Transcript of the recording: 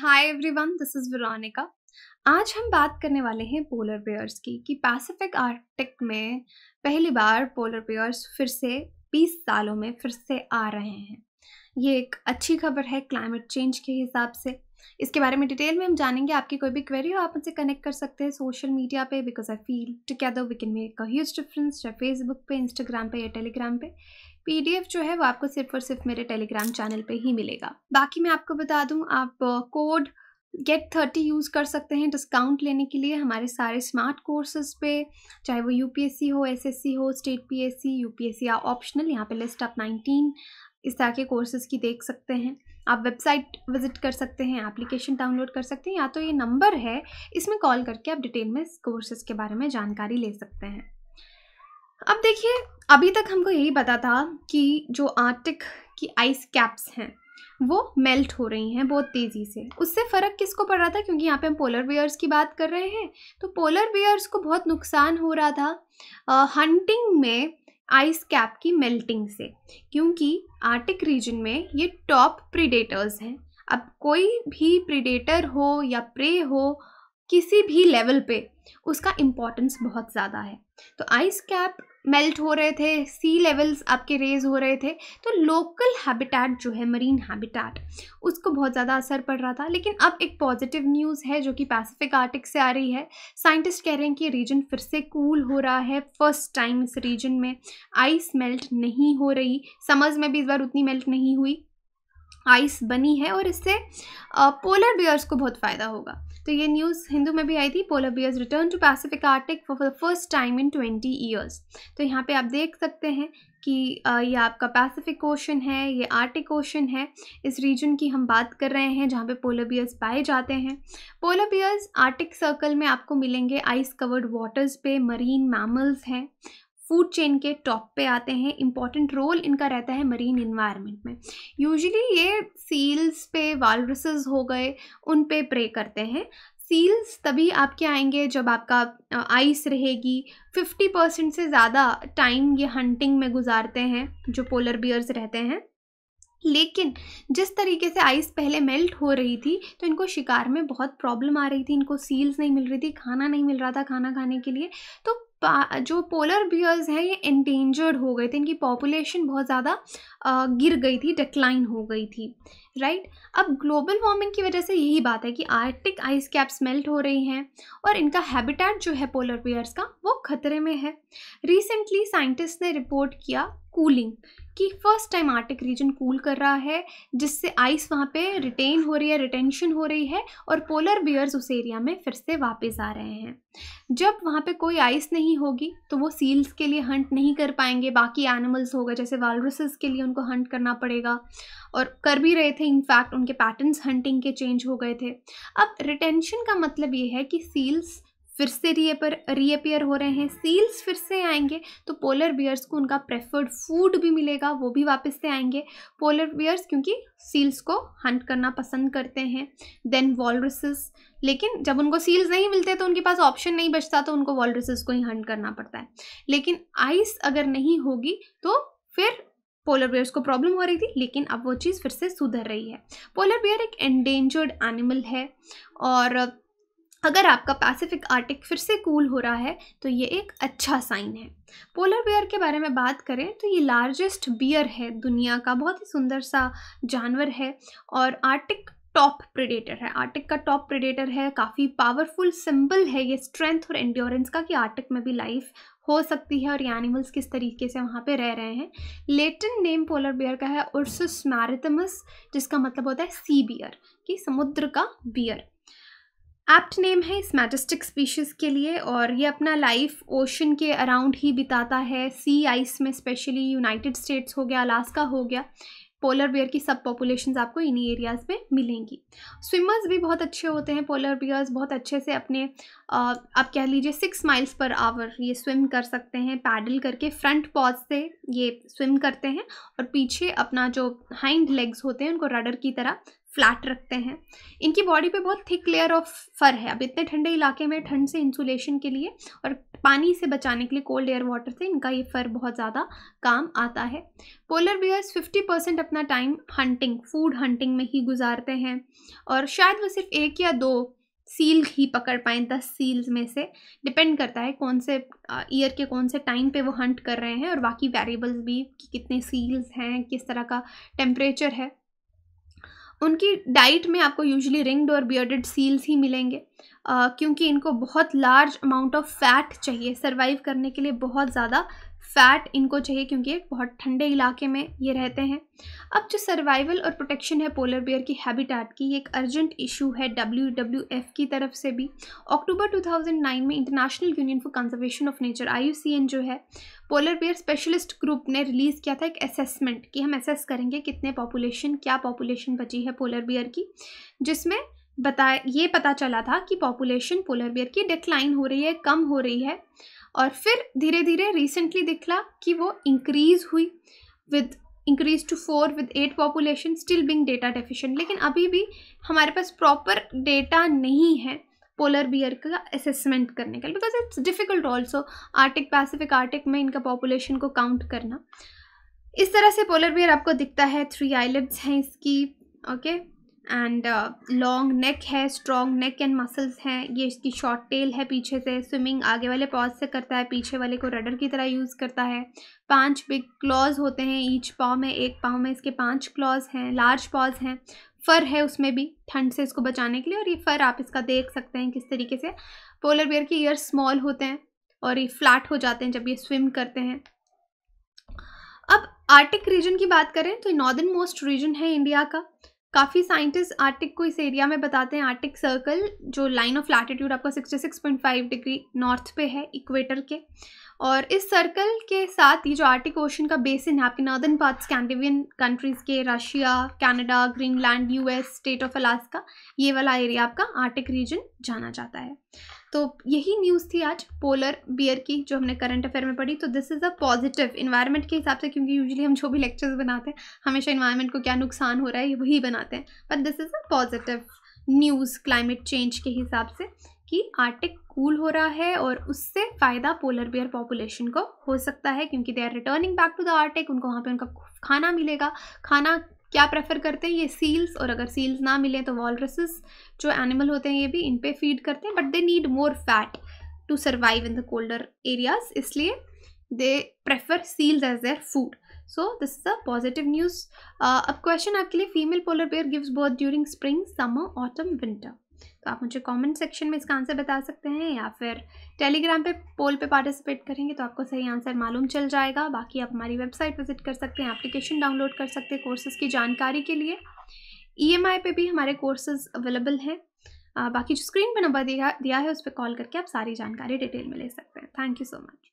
Hi everyone this is Veronica आज हम बात करने वाले हैं पोलर बेयर्स की कि पैसिफिक आर्कटिक में पहली बार पोलर बेयर्स फिर से 20 सालों में फिर से आ रहे हैं ये एक अच्छी खबर है क्लाइमेट चेंज के हिसाब से इसके बारे में डिटेल में हम जानेंगे आपकी कोई भी क्वेरी हो आप उनसे कनेक्ट कर सकते हैं सोशल मीडिया पे because I feel together we can make a huge difference चाहे फेसबुक पे इंस्टाग्राम पे या टेलीग्राम पे पीडीएफ जो है वो आपको सिर्फ और सिर्फ मेरे टेलीग्राम चैनल पे ही मिलेगा बाकी मैं आपको बता दूं आप कोड गेट थर्टी यूज़ कर सकते हैं डिस्काउंट लेने के लिए हमारे सारे स्मार्ट कोर्सेज पे चाहे वो यूपीएससी हो एसएससी हो स्टेट पीएससी यूपीएससी या ऑप्शनल यहाँ पे लिस्ट आप नाइनटीन इस तरह के कोर्सेज की देख सकते हैं आप वेबसाइट विजिट कर सकते हैं एप्लीकेशन डाउनलोड कर सकते हैं या तो ये नंबर है इसमें कॉल करके आप डिटेल में इस कोर्सेज़ के बारे में जानकारी ले सकते हैं अब देखिए अभी तक हमको यही पता था कि जो आर्टिक की आइस कैप्स हैं वो मेल्ट हो रही हैं बहुत तेज़ी से उससे फ़र्क किसको पड़ रहा था क्योंकि यहाँ पे हम पोलर बियर्स की बात कर रहे हैं तो पोलर बियर्स को बहुत नुकसान हो रहा था आ, हंटिंग में आइस कैप की मेल्टिंग से क्योंकि आर्टिक रीजन में ये टॉप प्रीडेटर्स हैं अब कोई भी प्रीडेटर हो या प्रे हो किसी भी लेवल पे उसका इम्पॉर्टेंस बहुत ज़्यादा है तो आइस कैप मेल्ट हो रहे थे सी लेवल्स आपके रेज हो रहे थे तो लोकल हैबिटेट जो है मरीन हैबिटेट उसको बहुत ज़्यादा असर पड़ रहा था लेकिन अब एक पॉजिटिव न्यूज़ है जो कि पैसिफिक आर्टिक से आ रही है साइंटिस्ट कह रहे हैं कि रीजन फिर से कूल हो रहा है फर्स्ट टाइम इस रीजन में आइस मेल्ट नहीं हो रही समर्स में भी इस बार उतनी मेल्ट नहीं हुई आइस बनी है और इससे पोलर बियर्स को बहुत फ़ायदा होगा तो ये न्यूज़ हिंदू में भी आई थी polar bears return to Pacific Arctic for the first time in twenty years तो यहाँ पे आप देख सकते हैं कि ये आपका पैसिफिक ओशन है ये आर्टिक ओशन है इस रीजन की हम बात कर रहे हैं जहाँ पे पोलर बियर्स पाए जाते हैं पोलर बियर्स आर्टिक सर्कल में आपको मिलेंगे आइस कवर्ड वाटर्स पे मरीन मैमल्स हैं फूड चेन के टॉप पे आते हैं इंपॉर्टेंट रोल इनका रहता है मरीन इन्वायरमेंट में यूजुअली ये सील्स पे वालरसेस हो गए उन पे प्रे करते हैं सील्स तभी आपके आएंगे जब आपका आइस रहेगी 50 परसेंट से ज़्यादा टाइम ये हंटिंग में गुजारते हैं जो पोलर बियर्स रहते हैं लेकिन जिस तरीके से आइस पहले मेल्ट हो रही थी तो इनको शिकार में बहुत प्रॉब्लम आ रही थी इनको सील्स नहीं मिल रही थी खाना नहीं मिल रहा था खाना खाने के लिए तो जो पोलर बियर्स हैं ये इंडेंजर्ड हो गए थे इनकी पॉपुलेशन बहुत ज़्यादा गिर गई थी डिक्लाइन हो गई थी राइट अब ग्लोबल वार्मिंग की वजह से यही बात है कि आर्टिक आइस कैप्स मेल्ट हो रही हैं और इनका हैबिटेट जो है पोलर बियर्स का वो खतरे में है रिसेंटली साइंटिस्ट ने रिपोर्ट किया कूलिंग कि first time Arctic region cool कर रहा है जिससे आइस वहाँ पे रिटेन हो रही है रिटेंशन हो रही है और पोलर बियर्स उस एरिया में फिर से वापस आ रहे हैं जब वहाँ पे कोई आइस नहीं होगी तो वो सील्स के लिए हंट नहीं कर पाएंगे बाकी एनिमल्स होगा जैसे वालरसेस के लिए उनको हंट करना पड़ेगा और कर भी रहे थे इनफैक्ट उनके पैटर्न्स हंटिंग के चेंज हो गए थे अब रिटेंशन का मतलब ये है कि सील्स फिर से रिएपर रीअपियर हो रहे हैं सील्स फिर से आएंगे तो पोलर बियर्स को उनका प्रेफर्ड फूड भी मिलेगा वो भी वापस से आएंगे पोलर बियर्स क्योंकि सील्स को हंट करना पसंद करते हैं देन वॉलरसेस लेकिन जब उनको सील्स नहीं मिलते तो उनके पास ऑप्शन नहीं बचता तो उनको वॉलरसेस को ही हंट करना पड़ता है लेकिन आइस अगर नहीं होगी तो फिर पोलर बियर्स को प्रॉब्लम हो रही थी लेकिन अब वो चीज़ फिर से सुधर रही है पोलर बियर एक एंडेंजर्ड एनिमल है और अगर आपका पैसिफिक आर्टिक फिर से कूल हो रहा है तो ये एक अच्छा साइन है पोलर बियर के बारे में बात करें तो ये लार्जेस्ट बियर है दुनिया का बहुत ही सुंदर सा जानवर है और आर्टिक टॉप प्रेडेटर है आर्टिक का टॉप प्रेडेटर है काफ़ी पावरफुल सिंबल है ये स्ट्रेंथ और एंड्योरेंस का कि आर्टिक में भी लाइफ हो सकती है और ये एनिमल्स किस तरीके से वहाँ पे रह रहे हैं लेटिन नेम पोलर बियर का है उर्सस मैरिथमस जिसका मतलब होता है सी बियर कि समुद्र का बियर एप्ट नेम है इस मैटिस्टिक स्पीशीज़ के लिए और ये अपना लाइफ ओशन के अराउंड ही बिताता है सी आइस में स्पेशली यूनाइटेड स्टेट्स हो गया अलास्का हो गया पोलर बियर की सब पॉपुलेशन आपको इन्हीं एरियाज़ में मिलेंगी स्विमर्स भी बहुत अच्छे होते हैं पोलर बियर्स बहुत अच्छे से अपने आप कह लीजिए सिक्स माइल्स पर आवर ये स्विम कर सकते हैं पैडल करके फ्रंट पॉज से ये स्विम करते हैं और पीछे अपना जो हाइंड लेग्स होते हैं उनको रडर की तरह फ्लैट रखते हैं इनकी बॉडी पे बहुत थिक लेयर ऑफ फर है अब इतने ठंडे इलाके में ठंड से इंसुलेशन के लिए और पानी से बचाने के लिए कोल्ड एयर वाटर से इनका ये फर बहुत ज़्यादा काम आता है पोलर बियर्स 50 परसेंट अपना टाइम हंटिंग फूड हंटिंग में ही गुजारते हैं और शायद वो सिर्फ एक या दो सील ही पकड़ पाएँ दस सील्स में से डिपेंड करता है कौन से ईयर के कौन से टाइम पे वो हंट कर रहे हैं और बाकी वेरिएबल्स भी कि कितने सील्स हैं किस तरह का टेम्परेचर है उनकी डाइट में आपको यूजुअली रिंग्ड और बियर्डेड सील्स ही मिलेंगे क्योंकि इनको बहुत लार्ज अमाउंट ऑफ फैट चाहिए सर्वाइव करने के लिए बहुत ज़्यादा फ़ैट इनको चाहिए क्योंकि बहुत ठंडे इलाके में ये रहते हैं अब जो सर्वाइवल और प्रोटेक्शन है पोलर बियर की हैबिटेट की ये एक अर्जेंट इशू है डब्ल्यू डब्ल्यू एफ की तरफ से भी अक्टूबर 2009 में International Union for Conservation of Nature आई जो है पोलर बियर स्पेशलिस्ट ग्रुप ने रिलीज़ किया था एक असेसमेंट कि हम असेस करेंगे कितने पॉपुलेशन क्या पॉपुलेशन बची है पोलर बियर की जिसमें बताया ये पता चला था कि पॉपुलेशन पोलर बियर की डिक्लाइन हो रही है कम हो रही है और फिर धीरे धीरे रिसेंटली दिखला कि वो इंक्रीज़ हुई with increase to four with eight population still being data deficient लेकिन अभी भी हमारे पास प्रॉपर डेटा नहीं है पोलर बियर का असेसमेंट करने का because it's difficult also arctic pacific arctic में इनका पॉपुलेशन को काउंट करना इस तरह से पोलर बियर आपको दिखता है थ्री आइलेट्स हैं इसकी okay okay? And long neck है स्ट्रॉन्ग नेक एंड मसल्स हैं ये इसकी शॉर्ट टेल है पीछे से स्विमिंग आगे वाले पॉज से करता है पीछे वाले को रडर की तरह यूज़ करता है पांच बिग क्लॉज होते हैं ईच पाव में एक पाव में इसके पांच क्लॉज हैं लार्ज पॉज हैं फ़र है उसमें भी ठंड से इसको बचाने के लिए और ये फ़र आप इसका देख सकते हैं किस तरीके से पोलर बियर के ईयर स्मॉल होते हैं और ये फ्लैट हो जाते हैं जब ये स्विम करते हैं अब आर्टिक रीजन की बात करें तो नॉर्दर्न मोस्ट रीजन है इंडिया का काफ़ी साइंटिस्ट आर्टिक को इस एरिया में बताते हैं आर्टिक सर्कल जो लाइन ऑफ लैटिट्यूड आपका 66.5 डिग्री नॉर्थ पे है इक्वेटर के और इस सर्कल के साथ ये जो आर्टिक ओशन का बेसिन है आपके नॉर्दर्न पार्ट स्कैंडिवियन कंट्रीज़ के Russia Canada Greenland US state of Alaska ये वाला एरिया आपका आर्टिक रीजन जाना जाता है तो यही न्यूज़ थी आज पोलर बियर की जो हमने करंट अफेयर में पढ़ी तो this is a positive environment के हिसाब से क्योंकि यूजली हम जो भी लेक्चर्स बनाते हैं हमेशा इन्वायरमेंट को क्या नुकसान हो रहा है वही बनाते हैं but this is a positive news climate change के हिसाब से कि आर्टिक कूल हो रहा है और उससे फ़ायदा पोलर बियर पॉपुलेशन को हो सकता है क्योंकि they are returning back to the arctic उनको वहाँ पे उनका खाना मिलेगा खाना क्या प्रेफर करते हैं ये सील्स और अगर सील्स ना मिले तो वॉलरसेस जो एनिमल होते हैं ये भी इन पर फीड करते हैं but they need more fat to survive in the colder areas इसलिए they prefer seals as their food so this is a positive news अब क्वेश्चन आपके लिए female polar bear gives birth during spring summer autumn winter तो आप मुझे comment section में इसका answer बता सकते हैं या फिर टेलीग्राम पे पोल पे पार्टिसिपेट करेंगे तो आपको सही आंसर मालूम चल जाएगा बाकी आप हमारी वेबसाइट विजिट कर सकते हैं एप्लीकेशन डाउनलोड कर सकते हैं कोर्सेज़ की जानकारी के लिए ई e पे भी हमारे कोर्सेज़ अवेलेबल हैं बाकी जो स्क्रीन पर नंबर दिया दिया है उस पर कॉल करके आप सारी जानकारी डिटेल में ले सकते हैं थैंक यू सो मच